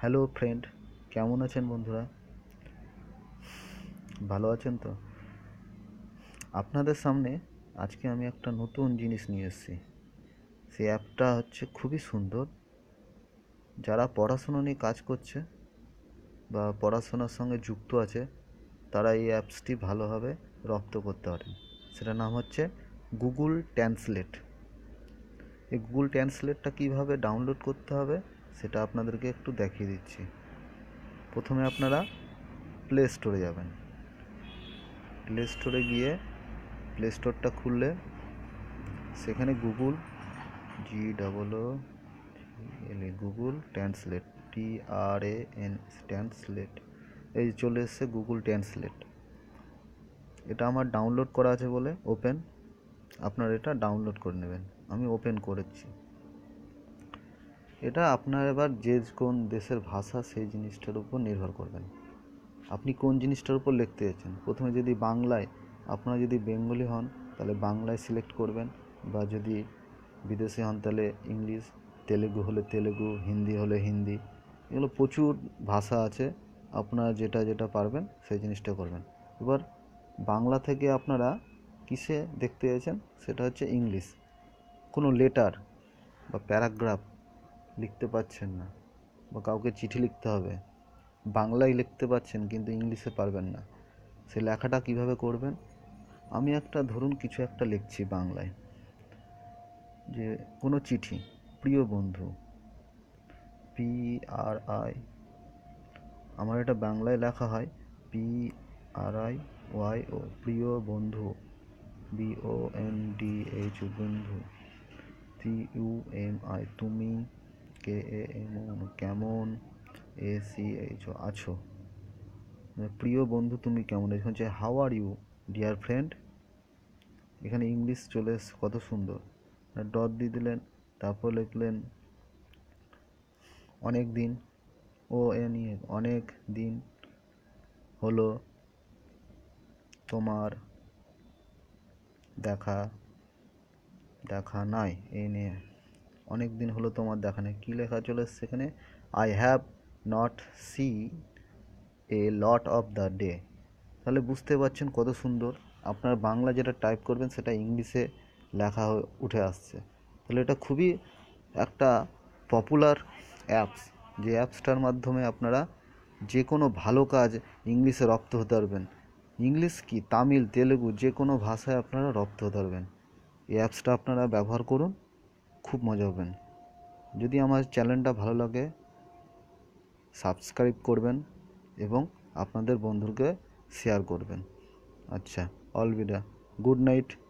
hello friend কেমন আছেন বন্ধুরা ভালো আছেন তো আপনাদের সামনে আজকে আমি একটা নতুন জিনিস নিয়ে এসেছি সেই অ্যাপটা হচ্ছে খুবই সুন্দর যারা পড়াশুনো নিয়ে কাজ করছে বা পড়াশোনার সঙ্গে যুক্ত আছে তারা এই অ্যাপসটি ভালোভাবে রপ্ত করতে পারেন সেটার নাম হচ্ছে গুগল ট্রান্সলেট এই গুগল ট্রান্সলেটটা কীভাবে ডাউনলোড করতে হবে সেটা আপনাদেরকে একটু দেখিয়ে দিচ্ছি প্রথমে আপনারা প্লে স্টোরে যাবেন প্লে স্টোরে গিয়ে প্লে স্টোরটা খুললে সেখানে Google G double O L E Google translate T R A N translate এই চলে এসছে গুগল ট্রান্সলেট এটা আমার ডাউনলোড করা আছে বলে ওপেন আপনার এটা ডাউনলোড করে নেবেন আমি ওপেন করেছি এটা আপনার এবার যে কোন দেশের ভাষা সেই জিনিসটার উপর নির্ভর করবেন আপনি কোন জিনিসটার উপর লিখতে চাইছেন প্রথমে যদি বাংলায় আপনারা যদি বেঙ্গলি হন তাহলে বাংলায় সিলেক্ট করবেন বা যদি বিদেশে হন তাহলে ইংলিশ তেলেগু হলে তেলেগু হিন্দি হলে হিন্দি এগুলো প্রচুর ভাষা আছে আপনারা যেটা যেটা পারবেন সেই জিনিসটা করবেন এবার বাংলা থেকে আপনারা কিসে দেখতে চাইছেন সেটা হচ্ছে ইংলিশ কোনো লেটার বা প্যারাগ্রাফ লিখতে পারছেন না বা কাউকে চিঠি লিখতে হবে বাংলায় লিখতে পারছেন কিন্তু ইংলিশে পারবেন না সে লেখাটা কিভাবে করবেন আমি একটা ধরুন কিছু একটা লিখছি বাংলায় যে কোনো চিঠি প্রিয় বন্ধু পি আর আই আমার এটা বাংলায় লেখা হয় P R I Y O প্রিয় বন্ধু B O N D H বন্ধু টি ইউ এম আই তুমি কে এ এম কেমন এ সি এইচ আছো মানে প্রিয় বন্ধু তুমি কেমন আছো যে how are you dear friend এখানে ইংলিশ চলে এসছে কত সুন্দর ডট মানে দিয়ে দিলেন তারপর লিখলেন অনেক দিন ও এন e, অনেক দিন হলো তোমার দেখা দেখা নাই এই নিয়ে অনেক দিন হলো তোমার দেখা নেই কী লেখা চলে এখানে I have not see a lot of the day তাহলে বুঝতে পারছেন কত সুন্দর আপনার বাংলা যেটা টাইপ করবেন সেটা ইংলিশে লেখা উঠে আসছে তাহলে এটা খুবই একটা পপুলার অ্যাপস যে অ্যাপসটার মাধ্যমে আপনারা যে কোনো ভালো কাজ ইংলিশে রপ্ত হতে পারবেন ইংলিশ কি তামিল তেলেগু যে কোনো ভাষায় আপনারা রপ্ত ধরবেন এই অ্যাপসটা আপনারা ব্যবহার করুন খুব মজা পাবেন যদি আমার চ্যানেলটা ভালো লাগে সাবস্ক্রাইব করবেন এবং আপনাদের বন্ধুকে শেয়ার করবেন আচ্ছা অলবিদা গুড নাইট